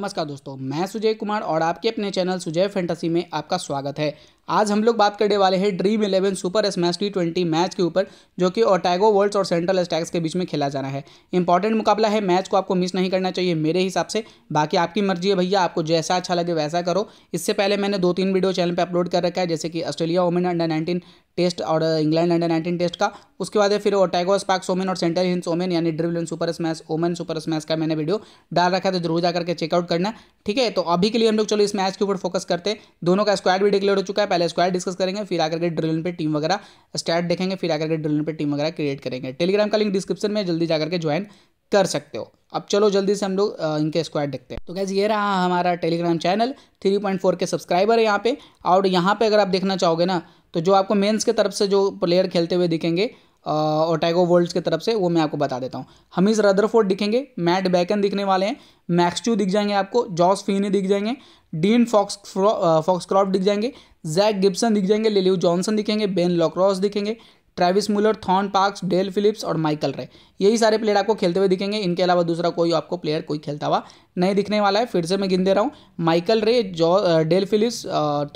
नमस्कार दोस्तों मैं सुजय कुमार और आपके अपने चैनल सुजय फैंटेसी में आपका स्वागत है आज हम लोग बात करने वाले हैं dream eleven super smash T twenty match के ऊपर जो कि ओटैगो वर्ल्ड्स और सेंट्रल स्टैक्स के बीच में खेला जाना है इंपॉर्टेंट मुकाबला है मैच को आपको मिस नहीं करना चाहिए मेरे हिसाब से बाकी आपकी मर्जी है भैया आपको जैसा अच्छा लगे वैसा करो इससे पहले मैंने दो तीन वीडियो चैनल पर अपलोड कर रखा है जैसे कि Australia women under nineteen test और इंग्लैंड अंडर नाइनटीन टेस्ट का उसके बाद फिर ओटैगो स्पाक्स ओमेन और सेंटर हिंस ओमेन यानी ड्रिबल super smash women super smash का मैंने वीडियो डाल रखा था जरूर जाकर के चेकआउट करना ठीक है तो अभी के लिए हम लोग चलो इस मैच के ऊपर फोकस करते हैं दोनों का स्क्वाड भी डिक्लेयर हो चुका है पहले स्क्वाड डिस्कस करेंगे फिर आकर के ड्रिलन पर टीम वगैरह स्टार्ट देखेंगे फिर आकर के ड्रिलन पर टीम वगैरह क्रिएट करेंगे टेलीग्राम का लिंक डिस्क्रिप्शन में जल्दी जाकर के ज्वाइन कर सकते हो अब चलो जल्दी से हम लोग इनके स्क्वाड देखते हैं तो कैसे ये रहा हमारा टेलीग्राम चैनल 3.4 के सब्सक्राइबर है यहाँ पे और यहाँ पे अगर आप देखना चाहोगे ना तो जो आपको मेंस के तरफ से जो प्लेयर खेलते हुए दिखेंगे और वर्ल्ड्स की तरफ से वो मैं आपको बता देता हूँ हमीज रदरफोर्ड दिखेंगे मैट बैकन दिखने वाले हैं मैक्सचू दिख जाएंगे आपको जॉस फीनी दिख जाएंगे डीन फॉक्स फॉक्स क्रॉप दिख जाएंगे जैक गिब्सन दिख जाएंगे लिलिव जॉनसन दिखेंगे बेन लॉक्रॉस दिखेंगे Travis Muller Thorn Parkes Dale Phillips और माइकल रे यही सारे प्लेयर आपको खेलते हुए दिखेंगे इनके अलावा दूसरा कोई आपको प्लेयर कोई खेलता हुआ नहीं दिखने वाला है फिर से मैं गिन दे रहा हूँ माइकल रे जॉ Dale Phillips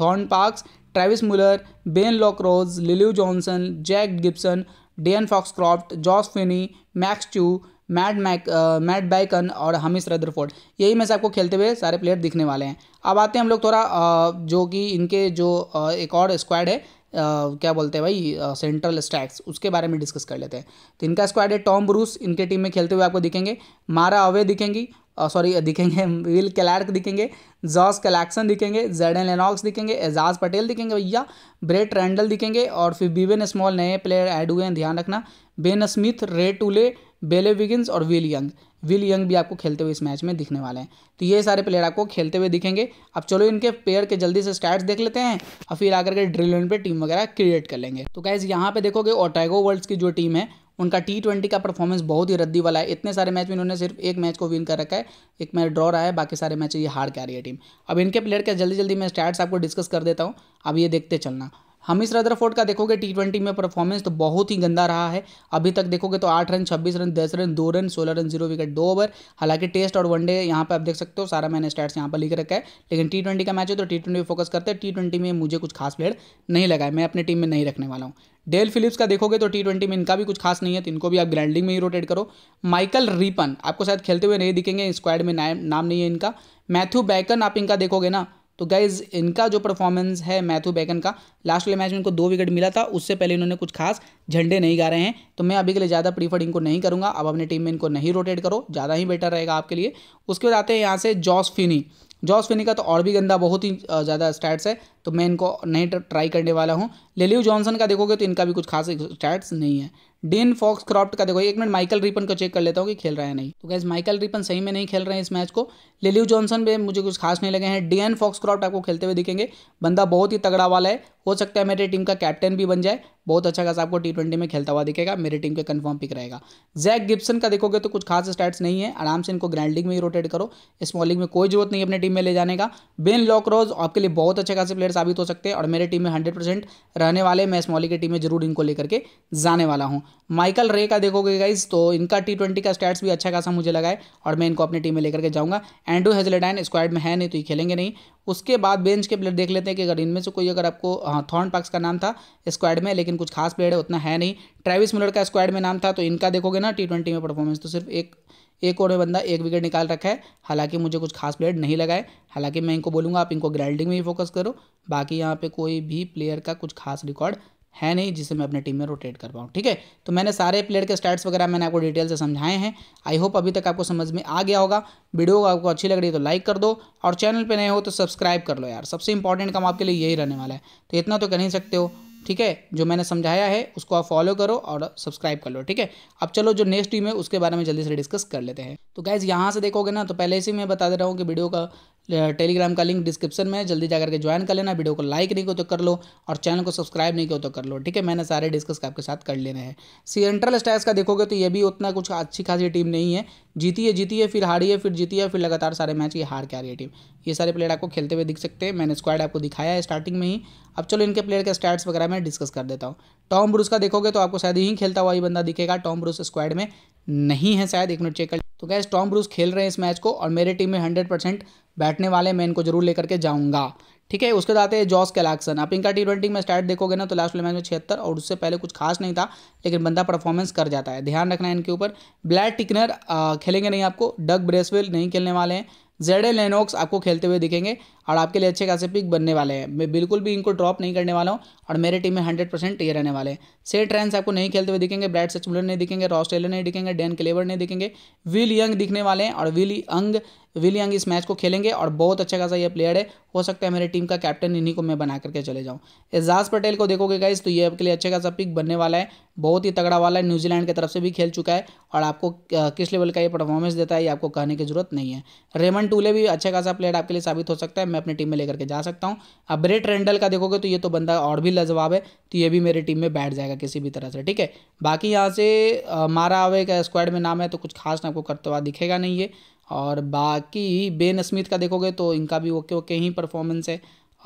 Thorn Parkes Travis Muller Ben Lockrose Llew Johnson Jack Gibson Dean Foxcroft Josh Finnie Max Chu मैड मैक मैट बैकन और हमिस रदरफोर्ड यही में से आपको खेलते हुए सारे प्लेयर दिखने वाले हैं अब आते हैं हम लोग थोड़ा जो कि इनके जो एक और स्क्वाड है क्या बोलते हैं भाई सेंट्रल स्टैक्स उसके बारे में डिस्कस कर लेते हैं तो इनका स्क्वाड है टॉम ब्रूस इनके टीम में खेलते हुए आपको दिखेंगे मारा अवे दिखेंगी सॉरी दिखेंगे विल क्लैर्क दिखेंगे जॉस कलैक्सन दिखेंगे जेडन लेनॉक्स दिखेंगे एजाज पटेल दिखेंगे भैया ब्रेट रैंडल दिखेंगे और फिर बीवेन स्मॉल नए प्लेयर ऐड हुए हैं ध्यान रखना बेन स्मिथ रे टूले बेले विगिन्स और विल यंग विल यंग भी आपको खेलते हुए इस मैच में दिखने वाले हैं तो ये सारे प्लेयर आपको खेलते हुए दिखेंगे अब चलो इनके प्लेयर के जल्दी से स्टैट्स देख लेते हैं और फिर आकर के ड्रिल पर पे टीम वगैरह क्रिएट कर लेंगे तो कैसे यहाँ पे देखोगे ओटैगो वर्ल्ड्स की जो टीम है उनका टी ट्वेंटी का परफॉर्मेंस बहुत ही रद्दी वाला है इतने सारे मैच में इन्होंने सिर्फ एक मैच को विन कर रखा है एक मैच ड्रॉ रहा है बाकी सारे मैच ये हार के आ रही है टीम अब इनके प्लेयर के जल्दी जल्दी मैं स्टैट्स आपको डिस्कस कर देता हूँ अब ये देखते चलना हमिस रदरफोर्ड का देखोगे टी ट्वेंटी में परफॉर्मेंस तो बहुत ही गंदा रहा है अभी तक देखोगे तो आठ रन छब्बीस रन दस रन दो रन सोलह रन जीरो विकेट दो ओवर हालांकि टेस्ट और वनडे यहाँ पर आप देख सकते हो सारा मैंने स्टैट्स यहाँ पर लिख रखा है लेकिन टी ट्वेंटी का मैच है तो टी ट्वेंटी फोकस करते हैं टी ट्वेंटी में मुझे कुछ खास प्लेयर नहीं लगा है मैं अपनी टीम में नहीं रखने वाला हूँ डेल फिलिप्स का देखोगे तो टी ट्वेंटी में इनका भी कुछ खास नहीं है तो इनको भी आप ग्राइंडिंग में ही रोटेट करो माइकल रीपन आपको शायद खेलते हुए नहीं दिखेंगे स्क्वाड में नाम नहीं है इनका मैथ्यू बैकन आप इनका देखोगे ना तो गाइज इनका जो परफॉर्मेंस है मैथ्यू बैगन का लास्ट वाले मैच में इनको दो विकेट मिला था उससे पहले इन्होंने कुछ खास झंडे नहीं गा रहे हैं तो मैं अभी के लिए ज़्यादा प्रीफर्ड इनको नहीं करूँगा अब अपने टीम में इनको नहीं रोटेट करो ज़्यादा ही बेटर रहेगा आपके लिए उसके बाद आते हैं यहाँ से जॉस फिनी जॉस फिनी का तो और भी गंदा बहुत ही ज़्यादा स्टैट्स है तो मैं इनको नहीं ट्राई करने वाला हूँ लेल्यू जॉनसन का देखोगे तो इनका भी कुछ खास स्टैट्स नहीं है डेन फॉक्स क्रॉप्ट का देखो एक मिनट माइकल रिपन को चेक कर लेता हूँ कि खेल रहा है नहीं तो कैसे माइकल रिपन सही में नहीं खेल रहे हैं इस मैच को लेल्यू जॉनसन भी मुझे कुछ खास नहीं लगे हैं डेन फॉक्स क्रॉप्ट आपको खेलते हुए दिखेंगे बंदा बहुत ही तगड़ा वाला है हो सकता है मेरे टीम का कैप्टन भी बन जाए बहुत अच्छा खासा आपको टी ट्वेंटी में खेलता हुआ दिखेगा मेरी टीम के कंफर्म पिक रहेगा जैक गिप्सन का देखोगे तो कुछ खास स्टैट्स नहीं है आराम से इनको ग्रैंड लीग में ही रोटेट करो इस लीग में कोई जरूरत नहीं अपने टीम में ले जाने का बेन लॉकरोज आपके लिए बहुत अच्छा खासे प्लेयर प्लेयर साबित हो सकते हैं और मेरे टीम में हंड्रेड परसेंट रहने वाले मैं स्मॉली की टीम में जरूर इनको लेकर के जाने वाला हूँ माइकल रे का देखोगे गाइज तो इनका टी ट्वेंटी का स्टैट्स भी अच्छा खासा मुझे लगा है और मैं इनको अपनी टीम में लेकर के जाऊँगा एंडू हेजलेडाइन स्क्वाड में है नहीं तो ये खेलेंगे नहीं उसके बाद बेंच के प्लेयर देख लेते हैं कि अगर इनमें से कोई अगर आपको थॉर्न हाँ, पार्क्स का नाम था स्क्वाड में लेकिन कुछ खास प्लेयर है उतना है नहीं ट्रेविस मिलर का स्क्वाड में नाम था तो इनका देखोगे ना टी ट्वेंटी में परफॉर्मेंस तो सिर्फ एक एक ओवर में बंदा एक विकेट निकाल रखा है हालांकि मुझे कुछ खास प्लेयर नहीं लगाए हालांकि मैं इनको बोलूँगा आप इनको ग्राइंडिंग में ही फोकस करो बाकी यहाँ पर कोई भी प्लेयर का कुछ खास रिकॉर्ड है नहीं जिसे मैं अपने टीम में रोटेट कर पाऊँ ठीक है तो मैंने सारे प्लेयर के स्टैट्स वगैरह मैंने आपको डिटेल से समझाए हैं आई होप अभी तक आपको समझ में आ गया होगा वीडियो आपको अच्छी लग रही है तो लाइक कर दो और चैनल पर नए हो तो सब्सक्राइब कर लो यार सबसे इंपॉर्टेंट काम आपके लिए यही रहने वाला है तो इतना तो कर नहीं सकते हो ठीक है जो मैंने समझाया है उसको आप फॉलो करो और सब्सक्राइब कर लो ठीक है अब चलो जो नेक्स्ट टीम है उसके बारे में जल्दी से डिस्कस कर लेते हैं तो गैज़ यहाँ से देखोगे ना तो पहले से मैं बता दे रहा हूँ कि वीडियो का टेलीग्राम का लिंक डिस्क्रिप्शन में है जल्दी जाकर के ज्वाइन कर लेना वीडियो को लाइक नहीं को तो कर लो और चैनल को सब्सक्राइब नहीं को तो कर लो ठीक है मैंने सारे डिस्कस आपके साथ कर लेने हैं सेंट्रल स्टार्स का देखोगे तो ये भी उतना कुछ अच्छी खासी टीम नहीं है जीती है जीती है फिर हारी है फिर जीती है फिर लगातार सारे मैच ये हार के आ रही है टीम ये सारे प्लेयर आपको खेलते हुए दिख सकते हैं मैंने स्क्वाड आपको दिखाया है स्टार्टिंग में ही अब चलो इनके प्लेयर के स्टैट्स वगैरह मैं डिस्कस कर देता हूँ टॉम ब्रूस का देखोगे तो आपको शायद ही खेलता हुआ ये बंदा दिखेगा टॉम ब्रूस स्क्वाड में नहीं है शायद एक मिनट चेक कर तो गैस टॉम ब्रूस खेल रहे हैं इस मैच को और मेरे टीम में हंड्रेड परसेंट बैठने वाले मैं इनको जरूर लेकर के जाऊंगा ठीक है उसके साथ है जॉस कैलाक्सन आप इनका टी ट्वेंटी में स्टार्ट देखोगे ना तो लास्ट वाले मैच में छिहत्तर और उससे पहले कुछ खास नहीं था लेकिन बंदा परफॉर्मेंस कर जाता है ध्यान रखना है इनके ऊपर ब्लैड टिकनर खेलेंगे नहीं आपको डग ब्रेसवेल नहीं खेलने वाले हैं जेड लेनोक्स आपको खेलते हुए दिखेंगे और आपके लिए अच्छे खासे पिक बनने वाले हैं मैं बिल्कुल भी इनको ड्रॉप नहीं करने वाला हूँ और मेरे टीम में हंड्रेड परसेंट ये रहने वाले हैं से ट्रेंस आपको नहीं खेलते हुए दिखेंगे ब्रैड सचमुलर नहीं दिखेंगे रॉस टेलर नहीं दिखेंगे डैन क्लेवर नहीं दिखेंगे विल यंग दिखने वाले हैं और विल यंग विल यंग इस मैच को खेलेंगे और बहुत अच्छा खासा ये प्लेयर है हो सकता है मेरे टीम का कैप्टन इन्हीं को मैं बना करके चले जाऊँ एजाज पटेल को देखोगे गाइज तो ये आपके लिए अच्छा खासा पिक बनने वाला है बहुत ही तगड़ा वाला है न्यूजीलैंड की तरफ से भी खेल चुका है और आपको किस लेवल का ये परफॉर्मेंस देता है ये आपको कहने की जरूरत नहीं है रेमन टूले भी अच्छा खासा प्लेयर आपके लिए साबित हो सकता है मैं अपनी टीम में लेकर के जा सकता हूँ अब ब्रेट रेंडल का देखोगे तो ये तो बंदा और भी लाजवाब है तो ये भी मेरी टीम में बैठ जाएगा किसी भी तरह से ठीक है बाकी यहाँ से मारा आवे का स्क्वाड में नाम है तो कुछ खास ना आपको करते हुआ दिखेगा नहीं है और बाकी बेन स्मिथ का देखोगे तो इनका भी ओके ओके ही परफॉर्मेंस है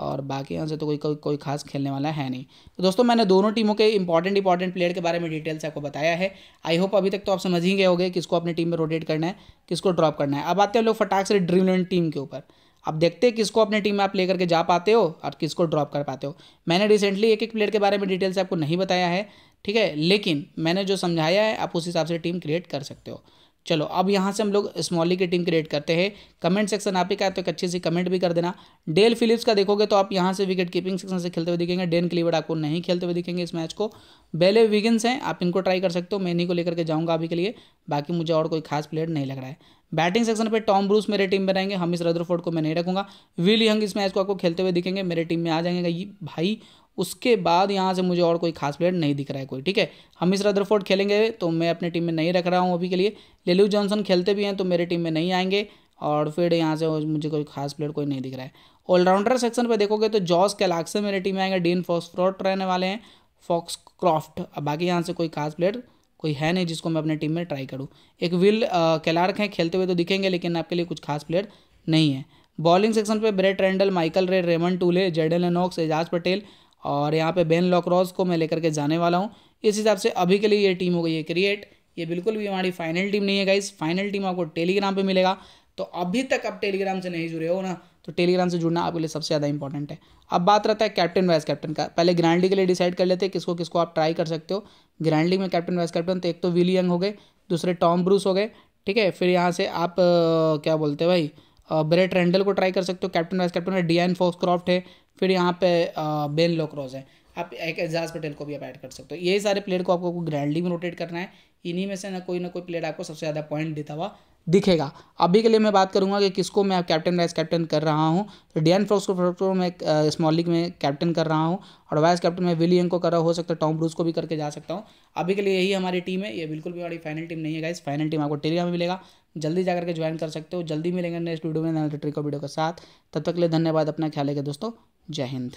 और बाकी यहाँ से तो कोई कोई कोई खास खेलने वाला है नहीं तो दोस्तों मैंने दोनों टीमों के इंपॉर्टेंट इंपॉर्टेंट प्लेयर के बारे में डिटेल्स आपको बताया है आई होप अभी तक तो आप समझ ही गए होंगे किसको अपनी टीम में रोटेट करना है किसको ड्रॉप करना है अब आते हैं लोग फटाक से ड्रीम इलेवन टीम के ऊपर अब देखते हैं किसको अपने टीम में आप ले करके जा पाते हो और किसको ड्रॉप कर पाते हो मैंने रिसेंटली एक एक प्लेयर के बारे में डिटेल्स आपको नहीं बताया है ठीक है लेकिन मैंने जो समझाया है आप उस हिसाब से टीम क्रिएट कर सकते हो चलो अब यहाँ से हम लोग स्मॉली की टीम क्रिएट करते हैं कमेंट सेक्शन आप ही कहते तो एक अच्छी सी कमेंट भी कर देना डेल फिलिप्स का देखोगे तो आप यहाँ से विकेट कीपिंग सेक्शन से खेलते हुए दिखेंगे डेन क्लीवर आपको नहीं खेलते हुए दिखेंगे इस मैच को बेले विगिन्स हैं आप इनको ट्राई कर सकते हो मैं इन्हीं को लेकर के जाऊँगा अभी के लिए बाकी मुझे और कोई खास प्लेयर नहीं लग रहा है बैटिंग सेक्शन पे टॉम ब्रूस मेरे टीम में रहेंगे हम इस रद्रफोर्ड को मैं नहीं रखूंगा विल यंग इस मैच को आपको खेलते हुए दिखेंगे मेरे टीम में आ जाएंगे भाई उसके बाद यहाँ से मुझे और कोई खास प्लेयर नहीं दिख रहा है कोई ठीक है हम इस रदरफोर्ड खेलेंगे तो मैं अपनी टीम में नहीं रख रहा हूँ अभी के लिए लेलू जॉनसन खेलते भी हैं तो मेरी टीम में नहीं आएंगे और फिर यहाँ से मुझे कोई खास प्लेयर कोई नहीं दिख रहा है ऑलराउंडर सेक्शन पर देखोगे तो जॉस कैलाक्स मेरी टीम में आएंगे डीन फॉक्सक्रॉफ्ट रहने वाले हैं फॉक्स क्रॉफ्ट अब बाकी यहाँ से कोई खास प्लेयर कोई है नहीं जिसको मैं अपने टीम में ट्राई करूँ एक विल कैलार्क हैं खेलते हुए तो दिखेंगे लेकिन आपके लिए कुछ खास प्लेयर नहीं है बॉलिंग सेक्शन पर Brett Randell Michael Rae Raymond Toole Jayden Lennox Ajaz Patel और यहाँ पे बेन लॉक्रॉस को मैं लेकर के जाने वाला हूँ इस हिसाब से अभी के लिए ये टीम हो गई है क्रिएट ये बिल्कुल भी हमारी फाइनल टीम नहीं है गाइस फाइनल टीम आपको टेलीग्राम पे मिलेगा तो अभी तक आप टेलीग्राम से नहीं जुड़े हो ना तो टेलीग्राम से जुड़ना आपके लिए सबसे ज़्यादा इंपॉर्टेंट है अब बात रहता है कैप्टन वाइस कैप्टन का पहले ग्रैंडली के लिए डिसाइड कर लेते हैं किसको किसको आप ट्राई कर सकते हो ग्रैंडली में कैप्टन वाइस कैप्टन तो एक तो विलियंग हो गए दूसरे टॉम ब्रूस हो गए ठीक है फिर यहाँ से आप क्या बोलते हैं भाई ब्रेट रेंडल को ट्राई कर सकते हो कैप्टन वाइस कैप्टन है डी एन फोक्सक्रॉफ्ट है फिर यहाँ पे बेन लोक्रॉज है आप एक एजाज पटेल को भी आप ऐड कर सकते हो यही सारे प्लेयर को आपको ग्रैंडली में रोटेट करना है इन्हीं में से ना कोई ना कोई प्लेयर आपको सबसे ज़्यादा पॉइंट देता हुआ दिखेगा अभी के लिए मैं बात करूंगा कि किसको मैं कैप्टन वाइस कैप्टन कर रहा हूं तो डियन फ्रॉक्स को तो मैं स्मॉल लीग में कैप्टन कर रहा हूं और वाइस कैप्टन मैं विलियन को कर रहा हो सकता है टॉम ब्रूस को भी करके जा सकता हूं अभी के लिए यही हमारी टीम है ये बिल्कुल भी हमारी फाइनल टीम नहीं है गाइस फाइनल टीम आपको टेरिया में मिलेगा जल्दी जाकर के ज्वाइन कर सकते हो जल्दी मिलेंगे नेक्स्ट वीडियो में ट्रिको वीडियो के साथ तब तक के लिए धन्यवाद अपना ख्याल है दोस्तों जय हिंद